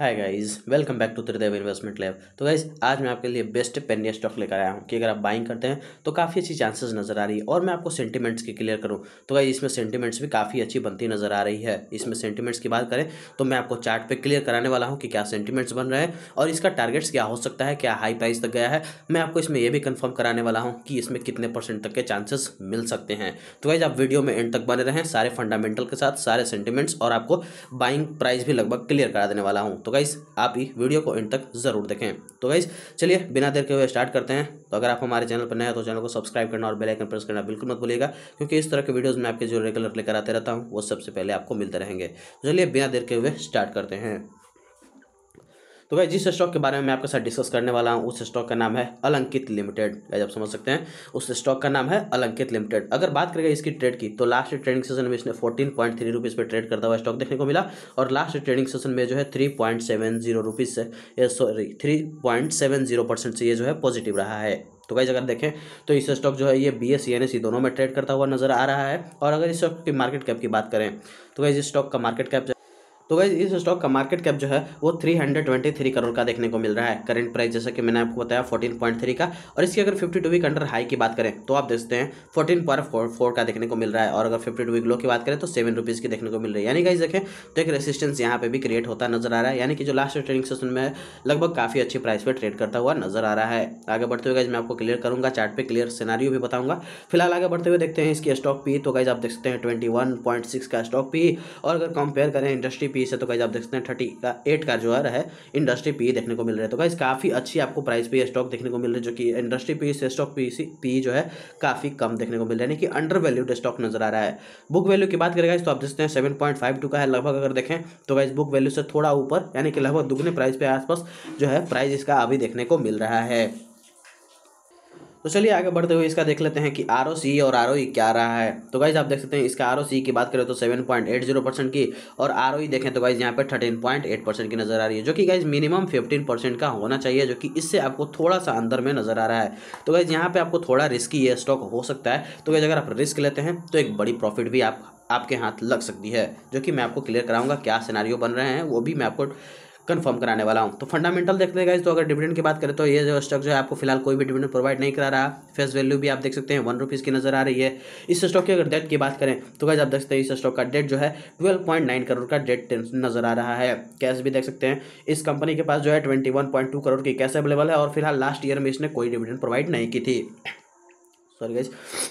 hi guys welcome back to Tridev investment lab तो guys आज मैं आपके लिए बेस्ट पेनिया स्टॉक लेकर आया हूँ कि अगर आप बाइंग करते हैं तो काफ़ी अच्छी चांसेस नज़र आ रही है और मैं आपको सेंटीमेंट्स की क्लियर करूँ तो गाइस इसमें सेंटीमेंट्स भी काफ़ी अच्छी बनती नज़र आ रही है इसमें सेंटीमेंट्स की बात करें तो मैं आपको चार्ट पे क्लियर कराने वाला हूँ कि क्या सेंटीमेंट्स बन रहे हैं और इसका टारगेट्स क्या हो सकता है क्या हाई प्राइस तक गया है मैं आपको इसमें यह भी कन्फर्म कराने वाला हूँ कि इसमें कितने परसेंट तक के चांसेस मिल सकते हैं तो गाइज आप वीडियो में एंड तक बने रहें सारे फंडामेंटल के साथ सारे सेंटीमेंट्स और आपको बाइंग प्राइस भी लगभग क्लियर करा देने वाला हूँ तो गाइज आप ही वीडियो को एंड तक जरूर देखें तो गाइज चलिए बिना देर के हुए स्टार्ट करते हैं तो अगर आप हमारे चैनल पर नए हैं तो चैनल को सब्सक्राइब करना और बेलाइकन प्रेस करना बिल्कुल मत भूलिएगा क्योंकि इस तरह के वीडियोज़ में आपके जो रेगुलर लेकर आते रहता हूँ वो सबसे पहले आपको मिलते रहेंगे चलिए बिना देर के हुए स्टार्ट करते हैं तो भाई जिस स्टॉक के बारे में मैं आपके साथ डिस्कस करने वाला हूँ उस स्टॉक का नाम है अलंकित लिमिटेड गाइज आप समझ सकते हैं उस स्टॉक का नाम है अलंकित लिमिटेड अगर बात करेंगे इसकी ट्रेड की तो लास्ट ट्रेडिंग सेशन में इसने फोर्टीन पॉइंट थ्री रुपीज़ पर ट्रेड करता हुआ स्टॉक देखने को मिला और लास्ट ट्रेडिंग सेशन में जो है three point seven zero rupees से sorry three point seven zero percent से ये जो है पॉजिटिव रहा है तो गाइज अगर देखें तो इस स्टॉक जो है ये बी एस एन दोनों में ट्रेड करता हुआ नजर आ रहा है और अगर इस स्टॉक की मार्केट कैप की बात करें तो गाइज इस स्टॉक का मार्केट कैप तो गाइज़ इस स्टॉक का मार्केट कैप जो है वो 323 करोड़ का देखने को मिल रहा है करंट प्राइस जैसा कि मैंने आपको बताया 14.3 का और इसकी अगर 52 वीक अंडर हाई की बात करें तो आप देखते हैं 14.44 का देखने को मिल रहा है और अगर 52 वीक लो की बात करें तो सेवन रुपीज़ की देखने को मिल रही है यानी गाइज देखें तो एक रेसिस्टेंस यहाँ पर भी क्रिएट होता नजर आ रहा है यानी कि जो लास्ट ट्रेडिंग सेशन में लगभग काफ़ी अच्छी प्राइस पर ट्रेड करता हुआ नजर आ रहा है आगे बढ़ते हुए गाइज मैं आपको क्लियर करूँगा चार्ट पे क्लियर सिनारियो भी बताऊँगा फिलहाल आगे बढ़ते हुए देखते हैं इसकी स्टॉक पी तो गाइज आप देख सकते हैं ट्वेंटी का स्टॉक पी और अगर कंपेयर करें इंडस्ट्री पी से तो कहीं आप देख सकते हैं थर्टी का एट का जो है इंडस्ट्री पी देखने को मिल रहा है तो कहीं काफ़ी अच्छी आपको प्राइस पे स्टॉक देखने को मिल रही है जो कि इंडस्ट्री पी से स्टॉक पी सी पी जो है काफ़ी कम देखने को मिल रहा है यानी कि अंडर वैल्यूड स्टॉक नजर आ रहा है बुक वैल्यू की बात करेगा इस तो आप देखते हैं सेवन पॉइंट फाइव टू का है लगभग अगर देखें तो कहीं बुक वैल्यू से थोड़ा ऊपर यानी कि लगभग दुगने प्राइस पे आसपास जो है प्राइस इसका अभी देखने को मिल रहा है तो चलिए आगे बढ़ते हुए इसका देख लेते हैं कि आर और आर e क्या रहा है तो गाइज आप देख सकते हैं इसका आर की बात करें तो seven point eight zero percent की और आर e देखें तो गाइज यहाँ पर थर्टीन पॉइंट एट परसेंट की नज़र आ रही है जो कि गाइज मिनिमम फिफ्टीन परसेंट का होना चाहिए जो कि इससे आपको थोड़ा सा अंदर में नज़र आ रहा है तो गाइज यहाँ पर आपको थोड़ा रिस्की ये स्टॉक हो सकता है तो गाइज अगर आप रिस्क लेते हैं तो एक बड़ी प्रॉफिट भी आप आपके हाथ लग सकती है जो कि मैं आपको क्लियर कराऊंगा क्या सिनारियों बन रहे हैं वो भी मैं आपको कंफर्म कराने वाला हूँ तो फंडामेंटल देखते हैं गाइज तो अगर डिविडेंड की बात करें तो ये जो स्टॉक जो है आपको फिलहाल कोई भी डिविडेंड प्रोवाइड नहीं करा रहा फेस वैल्यू भी आप देख सकते हैं वन रुपीज़ की नजर आ रही है इस स्टॉक की अगर डेट की बात करें तो गाइज आप देख सकते हैं इस स्टॉक का डेट जो है ट्वेल्व पॉइंट नाइन करोड़ का डेट नजर आ रहा है कैश भी देख सकते हैं इस कंपनी के पास जो है twenty one point two crore की कैश अवेलेबल है और फिलहाल लास्ट ईयर में इसने कोई डिविडेंड प्रोवाइड नहीं की थी सॉरी गाइज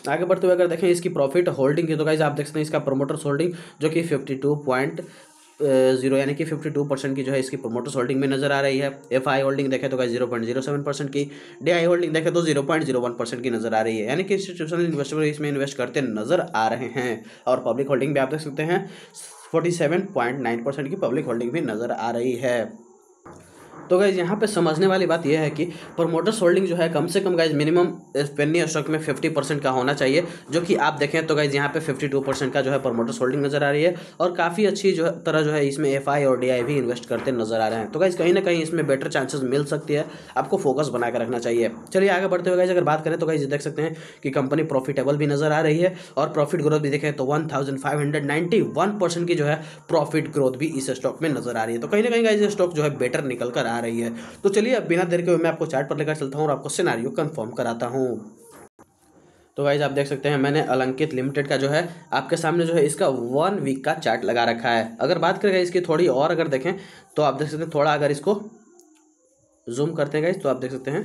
आगे बढ़ते हुए अगर देखें इसकी प्रॉफिट होल्डिंग की तो गाइज आप देख सकते हैं इसका प्रोमोटर्स होल्डिंग जो कि फिफ्टी टू पॉइंट जीरो यानी कि फिफ्टी टू परसेंट की जो है इसकी प्रोमोटर्स होल्डिंग में नजर आ रही है एफ आई होल्डिंग देखें तो zero point zero seven percent की डी आई होल्डिंग देखें तो zero point zero one percent की नजर आ रही है यानी कि इंस्टीट्यूशनल इन्वेस्टर इसमें इन्वेस्ट करते नजर आ रहे हैं और पब्लिक होल्डिंग भी आप देख सकते हैं forty seven point nine percent की पब्लिक होल्डिंग भी नजर आ रही है तो गाइज यहाँ पे समझने वाली बात यह है कि प्रमोटर्स होल्डिंग जो है कम से कम गाइज मिनिमम पेन्नी स्टॉक में फिफ्टी परसेंट का होना चाहिए जो कि आप देखें तो गाइज यहाँ पे फिफ्टी टू परसेंट का जो है प्रमोटर्स होल्डिंग नजर आ रही है और काफ़ी अच्छी जो तरह जो है इसमें एफ और डी भी इन्वेस्ट करते नजर आ रहे हैं तो गाइज कहीं ना कहीं इसमें बेटर चांसेस मिल सकती है आपको फोकस बनाकर रखना चाहिए चलिए आगे बढ़ते हुए गाइज अगर बात करें तो गाइज देख सकते हैं कि कंपनी प्रॉफिटेबल भी नजर आ रही है और प्रॉफिट ग्रोथ भी देखें तो one thousand five hundred ninety one percent की जो है प्रॉफिट ग्रोथ भी इस स्टॉक में नजर आ रही है तो कहीं ना कहीं गाइज स्टॉक जो है बेटर निकल कर आ रही है तो चलिए अब बिना देर के मैं आपको चार्ट पर लेकर चलता हूँ और आपको सिनारियो कन्फर्म कराता हूँ तो वाइज आप देख सकते हैं मैंने अलंकित लिमिटेड का जो है आपके सामने जो है इसका वन वीक का चार्ट लगा रखा है अगर बात करें इसकी थोड़ी और अगर देखें तो आप देख सकते हैं थोड़ा अगर इसको जूम करते हैं गाइज तो आप देख सकते हैं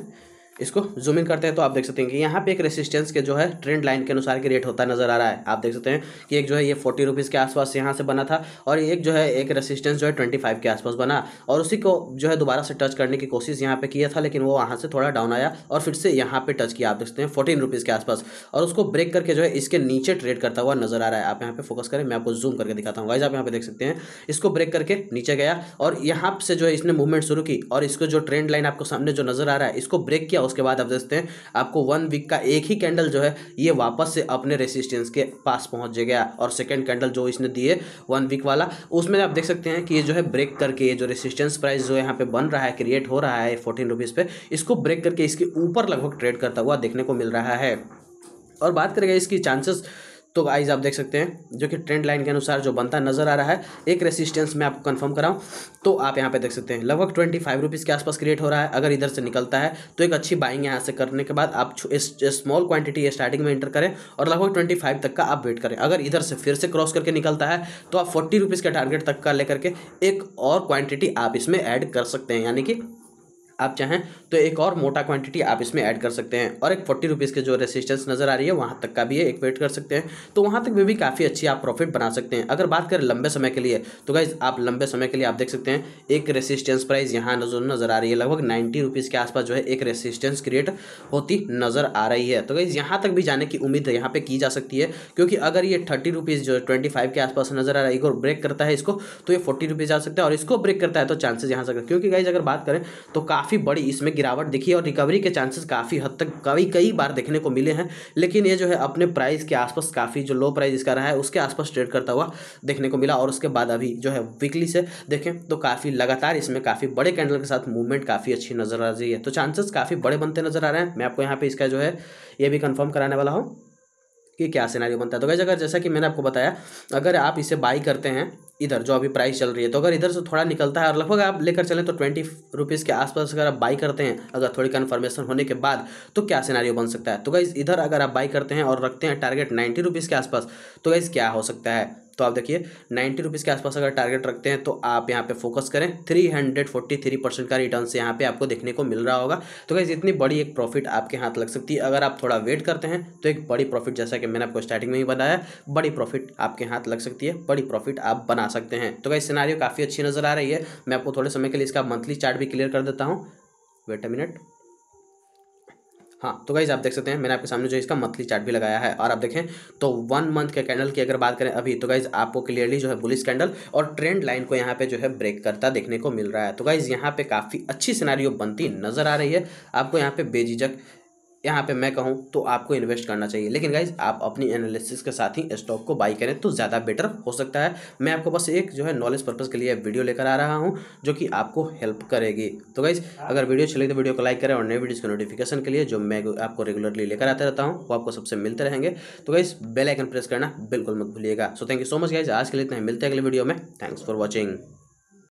इसको जूम इन करते हैं तो आप देख सकते हैं कि यहाँ पे एक रेसिस्टेंस के जो है ट्रेंड लाइन के अनुसार के रेट होता नजर आ रहा है आप देख सकते हैं कि एक जो है ये फोर्टी रुपीज़ के आसपास यहाँ से बना था और एक जो है एक रेसिस्टेंस जो है ट्वेंटी फाइव के आसपास बना और उसी को जो है दोबारा से टच करने की कोशिश यहाँ पे किया था लेकिन वो वहाँ से थोड़ा डाउन आया और फिर से यहाँ पे टच किया आप देख सकते हैं फोर्टीन रुपीज़ के आसपास और उसको ब्रेक करके जो है इसके नीचे ट्रेड करता हुआ नजर आ रहा है आप यहाँ पर फोकस करें मैं आपको जूम करके दिखाता हूँ वाइज आप यहाँ पे देख सकते हैं इसको ब्रेक करके नीचे गया और यहाँ से जो है इसने मूवमेंट शुरू की और इसको जो ट्रेंड लाइन आपको सामने जो नजर आ रहा है इसको ब्रेक किया उसके बाद आप देखते हैं आपको वन वीक का एक ही कैंडल जो है ये वापस से अपने रेसिस्टेंस के पास पहुंच गया और सेकेंड कैंडल जो इसने दिए वन वीक वाला उसमें आप देख सकते हैं कि ये जो है ब्रेक करके ये जो रेसिस्टेंस प्राइस जो यहाँ पे बन रहा है क्रिएट हो रहा है फोर्टीन रुपीज़ पे इसको ब्रेक करके इसके ऊपर लगभग ट्रेड करता हुआ देखने को मिल रहा है और बात करेंगे इसकी चांसेस तो गाइज आप देख सकते हैं जो कि ट्रेंड लाइन के अनुसार जो बनता नजर आ रहा है एक रेसिस्टेंस मैं आपको कंफर्म कराऊँ तो आप यहाँ पे देख सकते हैं लगभग ट्वेंटी फाइव रुपीज़ के आसपास क्रिएट हो रहा है अगर इधर से निकलता है तो एक अच्छी बाइंग यहाँ से करने के बाद आप स्मॉल क्वांटिटी स्टार्टिंग में इंटर करें और लगभग ट्वेंटी फाइव तक का आप वेट करें अगर इधर से फिर से क्रॉस करके निकलता है तो आप फोर्टी रुपीज़ का टारगेट तक का लेकर के एक और क्वांटिटी आप इसमें ऐड कर सकते हैं यानी कि आप चाहें तो एक और मोटा क्वांटिटी आप इसमें ऐड कर सकते हैं और एक फोर्टी रुपीज़ के जो रेसिस्टेंस नज़र आ रही है वहाँ तक का भी एक वेट कर सकते हैं तो वहाँ तक भी, भी काफ़ी अच्छी आप प्रॉफिट बना सकते हैं अगर बात करें लंबे समय के लिए तो गाइज आप लंबे समय के लिए आप देख सकते हैं एक रेसिस्टेंस प्राइस यहाँ नजर नज़र आ रही है लगभग नाइन्टी रुपीज़ के आसपास जो है एक रेसिस्टेंस क्रिएट होती नज़र आ रही है तो गाइज यहाँ तक भी जाने की उम्मीद यहाँ पर की जा सकती है क्योंकि अगर ये थर्टी रुपीज़ जो ट्वेंटी फाइव के आसपास नज़र आ रहा है एक और ब्रेक करता है इसको तो ये फोर्टी रुपीज़ जा सकता है और इसको ब्रेक करता है तो चांसेस यहाँ से क्योंकि गाइज अगर बात करें तो काफ़ी काफ़ी बड़ी इसमें गिरावट दिखी और रिकवरी के चांसेस काफ़ी हद तक कई कई बार देखने को मिले हैं लेकिन ये जो है अपने प्राइस के आसपास काफ़ी जो लो प्राइस इसका रहा है उसके आसपास ट्रेड करता हुआ देखने को मिला और उसके बाद अभी जो है वीकली से देखें तो काफ़ी लगातार इसमें काफ़ी बड़े कैंडल के साथ मूवमेंट काफ़ी अच्छी नज़र आ रही है तो चांसेस काफ़ी बड़े बनते नज़र आ रहे हैं मैं आपको यहाँ पर इसका जो है ये भी कन्फर्म कराने वाला हूँ कि क्या सिनारी बनता है तो गैज अगर जैसा कि मैंने आपको बताया अगर आप इसे बाई करते हैं इधर जो अभी प्राइस चल रही है तो अगर इधर से थोड़ा निकलता है और लगभग आप लेकर चलें तो ट्वेंटी रुपीज़ के आसपास अगर आप बाई करते हैं अगर थोड़ी कन्फर्मेशन होने के बाद तो क्या सिनारियो बन सकता है तो गाइज़ इधर अगर आप बाई करते हैं और रखते हैं टारगेट नाइन्टी रुपीज़ के आसपास तो गाइज़ क्या हो सकता है तो आप देखिए नाइन्टी रुपीज़ के आसपास अगर टारगेट रखते हैं तो आप यहाँ पे फोकस करें three hundred forty three percent का रिटर्न यहाँ पे आपको देखने को मिल रहा होगा तो गाइज़ इतनी बड़ी एक प्रॉफिट आपके हाथ लग सकती है अगर आप थोड़ा वेट करते हैं तो एक बड़ी प्रॉफिट जैसा कि मैंने आपको स्टार्टिंग में ही बनाया बड़ी प्रॉफिट आपके हाथ लग सकती है बड़ी प्रॉफिट आप बना बना सकते हैं तो भाई सिनारियो काफ़ी अच्छी नज़र आ रही है मैं आपको थोड़े समय के लिए इसका मंथली चार्ट भी क्लियर कर देता हूँ वेट अ मिनट हाँ तो गाइज आप देख सकते हैं मैंने आपके सामने जो इसका मंथली चार्ट भी लगाया है और आप देखें तो वन मंथ के कैंडल की अगर बात करें अभी तो गाइज आपको क्लियरली जो है बुलिस कैंडल और ट्रेंड लाइन को यहाँ पे जो है ब्रेक करता देखने को मिल रहा है तो गाइज यहाँ पे काफ़ी अच्छी सिनारियो बनती नजर आ रही है आपको यहाँ पे बेझिझक यहाँ पे मैं कहूँ तो आपको इन्वेस्ट करना चाहिए लेकिन गाइज आप अपनी एनालिसिस के साथ ही स्टॉक को बाई करें तो ज़्यादा बेटर हो सकता है मैं आपको बस एक जो है नॉलेज पर्पज़ के लिए वीडियो लेकर आ रहा हूँ जो कि आपको हेल्प करेगी तो गाइज अगर वीडियो अच्छी लगी तो वीडियो को लाइक करें और नए वीडियोज़ के नोटिफिकेशन के लिए जो मैं आपको रेगुलरली लेकर आते रहता हूँ वो आपको सबसे मिलते रहेंगे तो गाइज बेलाइकन प्रेस करना बिल्कुल मत भूलिएगा so thank you so much guys आज के लिए इतना मिलते हैं अगले वीडियो में थैंक्स फॉर वॉचिंग